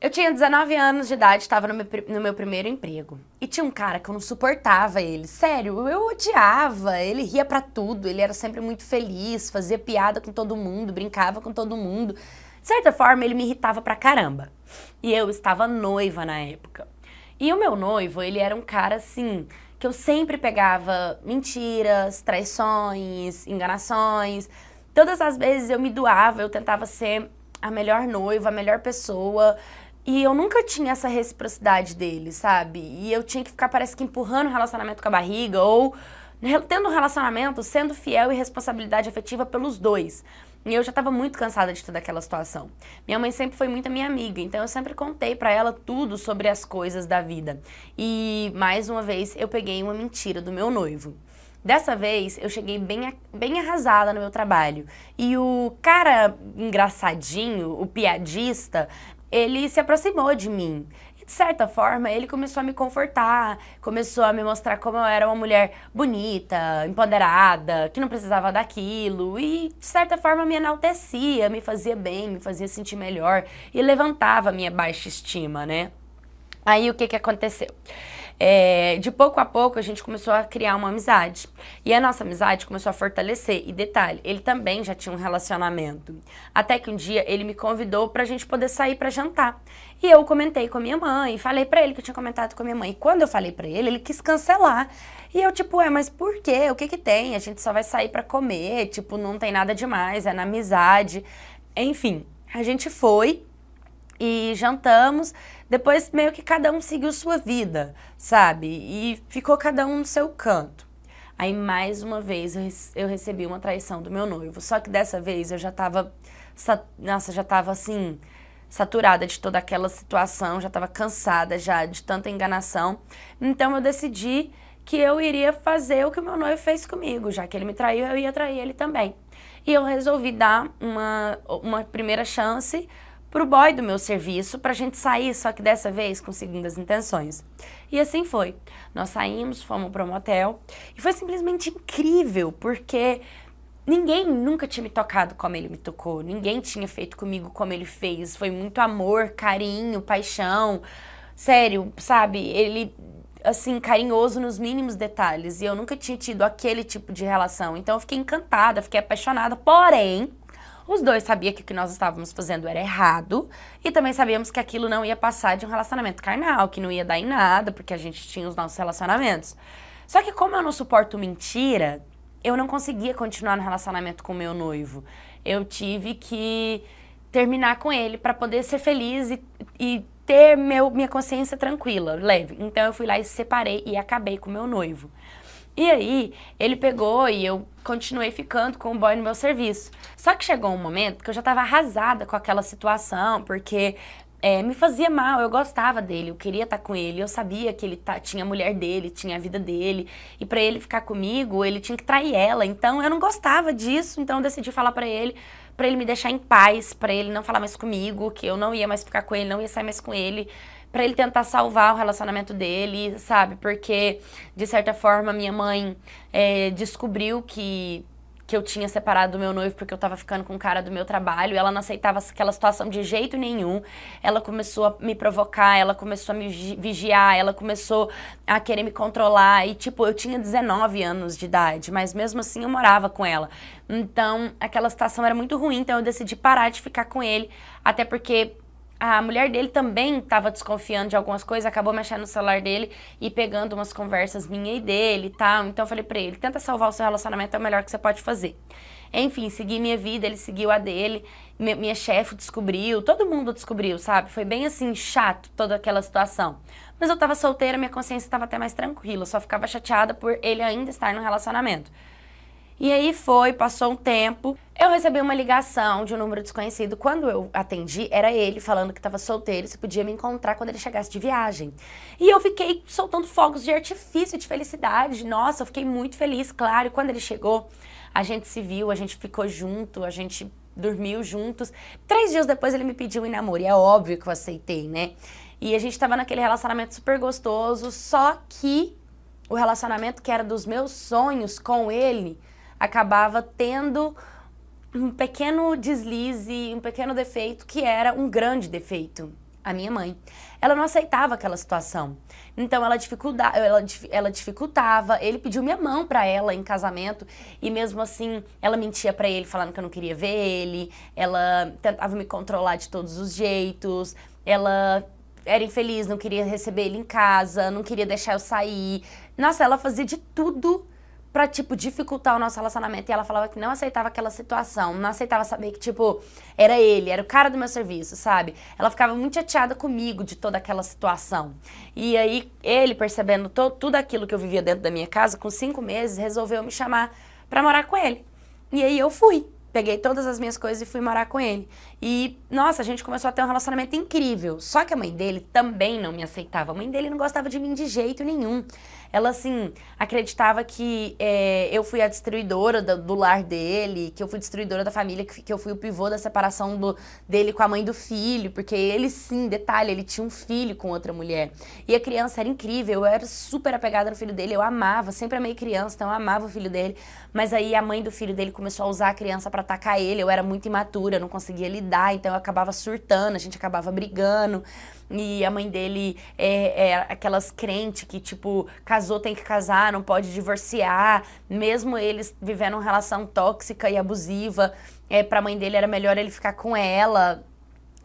Eu tinha 19 anos de idade, estava no, no meu, primeiro emprego. E tinha um cara que eu não suportava ele. Sério, eu odiava. Ele ria para tudo, ele era sempre muito feliz, fazia piada com todo mundo, brincava com todo mundo. De certa forma, ele me irritava pra caramba. E eu estava noiva na época. E o meu noivo, ele era um cara assim, que eu sempre pegava mentiras, traições, enganações. Todas as vezes eu me doava, eu tentava ser a melhor noiva, a melhor pessoa. E eu nunca tinha essa reciprocidade dele, sabe? E eu tinha que ficar, parece que, empurrando o relacionamento com a barriga ou tendo um relacionamento, sendo fiel e responsabilidade afetiva pelos dois. E eu já estava muito cansada de toda aquela situação. Minha mãe sempre foi muito minha amiga, então eu sempre contei para ela tudo sobre as coisas da vida. E mais uma vez eu peguei uma mentira do meu noivo. Dessa vez eu cheguei bem, bem arrasada no meu trabalho. E o cara engraçadinho, o piadista, ele se aproximou de mim. E, de certa forma, ele começou a me confortar, começou a me mostrar como eu era uma mulher bonita, empoderada, que não precisava daquilo. E, de certa forma, me enaltecia, me fazia bem, me fazia sentir melhor e levantava a minha baixa estima, né? Aí o que, que aconteceu? É, de pouco a pouco a gente começou a criar uma amizade. E a nossa amizade começou a fortalecer. E detalhe, ele também já tinha um relacionamento. Até que um dia ele me convidou pra gente poder sair pra jantar. E eu comentei com a minha mãe, falei pra ele que eu tinha comentado com a minha mãe. E quando eu falei pra ele, ele quis cancelar. E eu, tipo, é, mas por quê? O que que tem? A gente só vai sair pra comer, tipo, não tem nada demais, é na amizade. Enfim, a gente foi e jantamos. Depois, meio que cada um seguiu sua vida, sabe? E ficou cada um no seu canto. Aí, mais uma vez, eu, recebi uma traição do meu noivo. Só que dessa vez eu já tava. Nossa, já tava assim. Saturada de toda aquela situação, já tava cansada já de tanta enganação. Então, eu decidi que eu iria fazer o que o meu noivo fez comigo. Já que ele me traiu, eu ia trair ele também. E eu resolvi dar uma, uma primeira chance pro boy do meu serviço pra gente sair, só que dessa vez com segundas intenções. E assim foi. Nós saímos, fomos para um motel e foi simplesmente incrível, porque ninguém nunca tinha me tocado como ele me tocou, ninguém tinha feito comigo como ele fez. Foi muito amor, carinho, paixão. Sério, sabe? Ele assim, carinhoso nos mínimos detalhes. E eu nunca tinha tido aquele tipo de relação. Então eu fiquei encantada, fiquei apaixonada. Porém, os dois sabiam que o que nós estávamos fazendo era errado e também sabíamos que aquilo não ia passar de um relacionamento carnal, que não ia dar em nada, porque a gente tinha os nossos relacionamentos. Só que como eu não suporto mentira, eu não conseguia continuar no relacionamento com o meu noivo. Eu tive que terminar com ele para poder ser feliz e, e ter meu, minha consciência tranquila, leve. Então eu fui lá e separei e acabei com meu noivo. E aí, ele pegou e eu continuei ficando com o boy no meu serviço. Só que chegou um momento que eu já tava arrasada com aquela situação, porque é, me fazia mal, eu gostava dele, eu queria estar tá com ele, eu sabia que ele tá, tinha a mulher dele, tinha a vida dele, e para ele ficar comigo, ele tinha que trair ela. Então eu não gostava disso, então eu decidi falar para ele, para ele me deixar em paz, para ele não falar mais comigo, que eu não ia mais ficar com ele, não ia sair mais com ele para ele tentar salvar o relacionamento dele, sabe? Porque, de certa forma, minha mãe é, descobriu que, que eu tinha separado do meu noivo porque eu tava ficando com o cara do meu trabalho. Ela não aceitava aquela situação de jeito nenhum. Ela começou a me provocar, ela começou a me vigiar, ela começou a querer me controlar. E, tipo, eu tinha 19 anos de idade, mas mesmo assim eu morava com ela. Então, aquela situação era muito ruim, então eu decidi parar de ficar com ele, até porque a mulher dele também estava desconfiando de algumas coisas, acabou mexendo no celular dele e pegando umas conversas minha e dele e tal. Então eu falei pra ele: tenta salvar o seu relacionamento, é o melhor que você pode fazer. Enfim, segui minha vida, ele seguiu a dele, minha, chefe descobriu, todo mundo descobriu, sabe? Foi bem assim, chato toda aquela situação. Mas eu tava solteira, minha consciência estava até mais tranquila, só ficava chateada por ele ainda estar no relacionamento. E aí foi, passou um tempo. Eu recebi uma ligação de um número desconhecido. Quando eu atendi, era ele falando que estava solteiro e se podia me encontrar quando ele chegasse de viagem. E eu fiquei soltando fogos de artifício, de felicidade. Nossa, eu fiquei muito feliz, claro. E quando ele chegou, a gente se viu, a gente ficou junto, a gente dormiu juntos. Três dias depois ele me pediu em namoro. E é óbvio que eu aceitei, né? E a gente estava naquele relacionamento super gostoso, só que o relacionamento que era dos meus sonhos com ele acabava tendo um pequeno deslize, um pequeno defeito que era um grande defeito. A minha mãe, ela não aceitava aquela situação. Então ela, dificultava, ela, ela dificultava. Ele pediu minha mão para ela em casamento e mesmo assim ela mentia para ele falando que eu não queria ver ele. Ela tentava me controlar de todos os jeitos. Ela era infeliz, não queria receber ele em casa, não queria deixar eu sair. Nossa, ela fazia de tudo pra, tipo, dificultar o nosso relacionamento. E ela falava que não aceitava aquela situação, não aceitava saber que, tipo, era ele, era o cara do meu serviço, sabe? Ela ficava muito chateada comigo de toda aquela situação. E aí, ele, percebendo tudo aquilo que eu vivia dentro da minha casa, com cinco meses, resolveu me chamar pra morar com ele. E aí eu fui. Peguei todas as minhas coisas e fui morar com ele. E, nossa, a gente começou a ter um relacionamento incrível. Só que a mãe dele também não me aceitava. A mãe dele não gostava de mim de jeito nenhum. Ela, assim, acreditava que é, eu fui a destruidora do, do, lar dele, que eu fui destruidora da família, que, que eu fui o pivô da separação do, dele com a mãe do filho, porque ele, sim, detalhe, ele tinha um filho com outra mulher. E a criança era incrível, eu era super apegada no filho dele, eu amava, sempre amei criança, então eu amava o filho dele. Mas aí a mãe do filho dele começou a usar a criança para atacar ele, eu era muito imatura, não conseguia lidar, então eu acabava surtando, a gente acabava brigando. E a mãe dele é, é aquelas crentes que, tipo, casou tem que casar, não pode divorciar, mesmo eles vivendo uma relação tóxica e abusiva, é, para a mãe dele era melhor ele ficar com ela.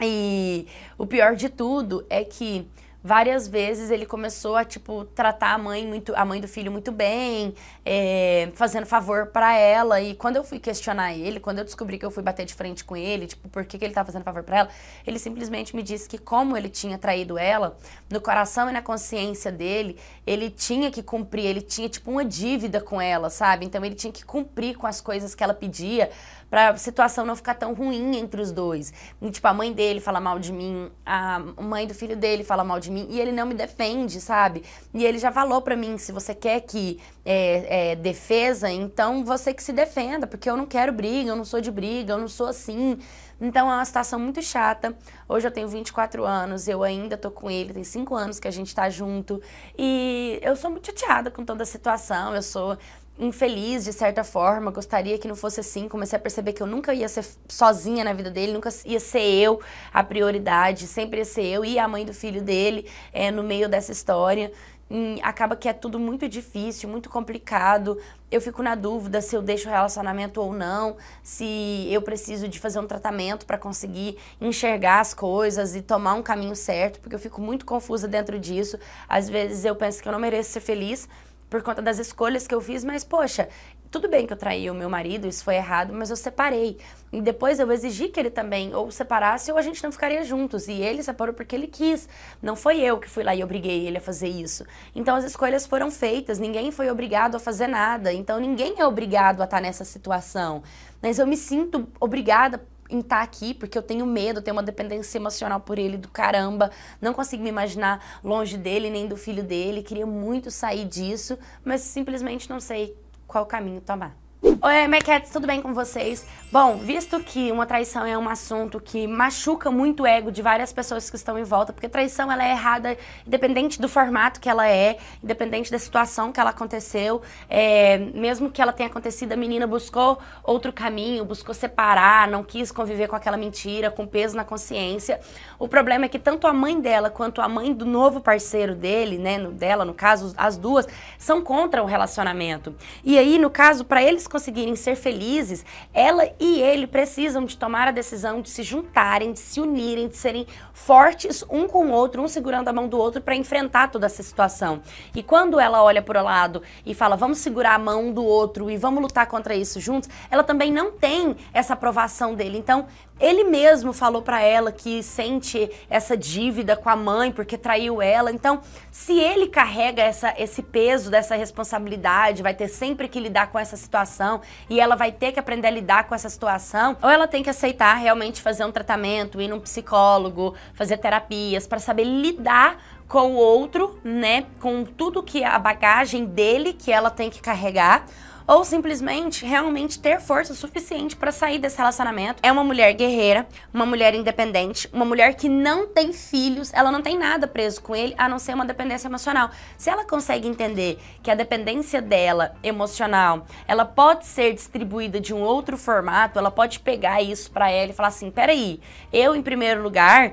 E o pior de tudo é que várias vezes ele começou a tipo tratar a mãe muito a mãe do filho muito bem é, fazendo favor para ela e quando eu fui questionar ele quando eu descobri que eu fui bater de frente com ele tipo por que, que ele tá fazendo favor para ela ele simplesmente me disse que como ele tinha traído ela no coração e na consciência dele ele tinha que cumprir ele tinha tipo uma dívida com ela sabe então ele tinha que cumprir com as coisas que ela pedia para a situação não ficar tão ruim entre os dois e, tipo a mãe dele fala mal de mim a mãe do filho dele fala mal de mim mim e ele não me defende, sabe? E ele já falou para mim: se você quer que é, é, defesa, então você que se defenda, porque eu não quero briga, eu não sou de briga, eu não sou assim. Então é uma situação muito chata. Hoje eu tenho 24 anos, eu ainda tô com ele, tem 5 anos que a gente tá junto. E eu sou muito chateada com toda a situação, eu sou infeliz de certa forma, gostaria que não fosse assim. Comecei a perceber que eu nunca ia ser sozinha na vida dele, nunca ia ser eu a prioridade, sempre ia ser eu e a mãe do filho dele é, no meio dessa história. Hum, acaba que é tudo muito difícil, muito complicado. Eu fico na dúvida se eu deixo o relacionamento ou não, se eu preciso de fazer um tratamento para conseguir enxergar as coisas e tomar um caminho certo, porque eu fico muito confusa dentro disso. Às vezes eu penso que eu não mereço ser feliz por conta das escolhas que eu fiz, mas poxa, tudo bem que eu traí o meu marido, isso foi errado, mas eu separei. E depois eu exigi que ele também ou separasse ou a gente não ficaria juntos. E ele separou porque ele quis. Não foi eu que fui lá e obriguei ele a fazer isso. Então as escolhas foram feitas, ninguém foi obrigado a fazer nada. Então ninguém é obrigado a estar tá nessa situação. Mas eu me sinto obrigada em estar tá aqui, porque eu tenho medo, tenho uma dependência emocional por ele do caramba, não consigo me imaginar longe dele nem do filho dele, queria muito sair disso, mas simplesmente não sei qual caminho tomar. Oi, Mequetes, tudo bem com vocês? Bom, visto que uma traição é um assunto que machuca muito o ego de várias pessoas que estão em volta, porque traição ela é errada independente do formato que ela é, independente da situação que ela aconteceu, é, mesmo que ela tenha acontecido, a menina buscou outro caminho, buscou separar, não quis conviver com aquela mentira, com peso na consciência. O problema é que tanto a mãe dela quanto a mãe do novo parceiro dele, né, no, dela no caso, as duas, são contra o relacionamento. E aí, no caso, para eles conseguirem conseguirem ser felizes, ela e ele precisam de tomar a decisão de se juntarem, de se unirem, de serem fortes um com o outro, um segurando a mão do outro para enfrentar toda essa situação. E quando ela olha para o lado e fala, vamos segurar a mão do outro e vamos lutar contra isso juntos, ela também não tem essa aprovação dele. Então, ele mesmo falou para ela que sente essa dívida com a mãe porque traiu ela. Então, se ele carrega essa, esse peso dessa responsabilidade, vai ter sempre que lidar com essa situação e ela vai ter que aprender a lidar com essa situação, ou ela tem que aceitar realmente fazer um tratamento, ir num psicólogo, fazer terapias para saber lidar com o outro, né, com tudo que a bagagem dele que ela tem que carregar ou simplesmente realmente ter força suficiente para sair desse relacionamento. É uma mulher guerreira, uma mulher independente, uma mulher que não tem filhos, ela não tem nada preso com ele a não ser uma dependência emocional. Se ela consegue entender que a dependência dela emocional, ela pode ser distribuída de um outro formato, ela pode pegar isso para ela e falar assim: "Peraí, eu em primeiro lugar,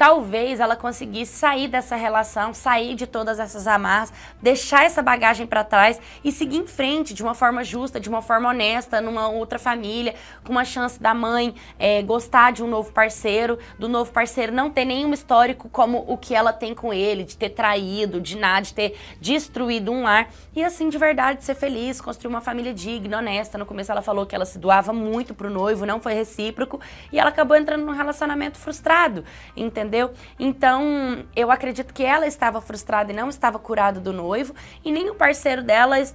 talvez ela conseguisse sair dessa relação, sair de todas essas amarras, deixar essa bagagem para trás e seguir em frente de uma forma justa, de uma forma honesta, numa outra família, com uma chance da mãe é, gostar de um novo parceiro, do novo parceiro não ter nenhum histórico como o que ela tem com ele, de ter traído, de nada, de ter destruído um lar e assim de verdade ser feliz, construir uma família digna, honesta. No começo ela falou que ela se doava muito pro noivo, não foi recíproco e ela acabou entrando num relacionamento frustrado, entendeu? entendeu? Então, eu acredito que ela estava frustrada e não estava curada do noivo, e nem o parceiro dela é,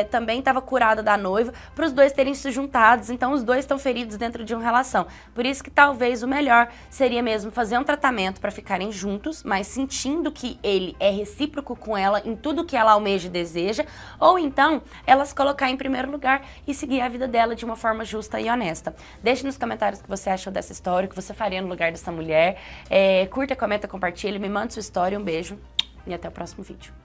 é, também estava curada da noiva, para os dois terem se juntados. Então, os dois estão feridos dentro de uma relação. Por isso que talvez o melhor seria mesmo fazer um tratamento para ficarem juntos, mas sentindo que ele é recíproco com ela em tudo que ela almeja e deseja, ou então elas colocar em primeiro lugar e seguir a vida dela de uma forma justa e honesta. Deixe nos comentários o que você achou dessa história, o que você faria no lugar dessa mulher. É, é, curta, comenta, compartilha, me manda sua história, um beijo e até o próximo vídeo.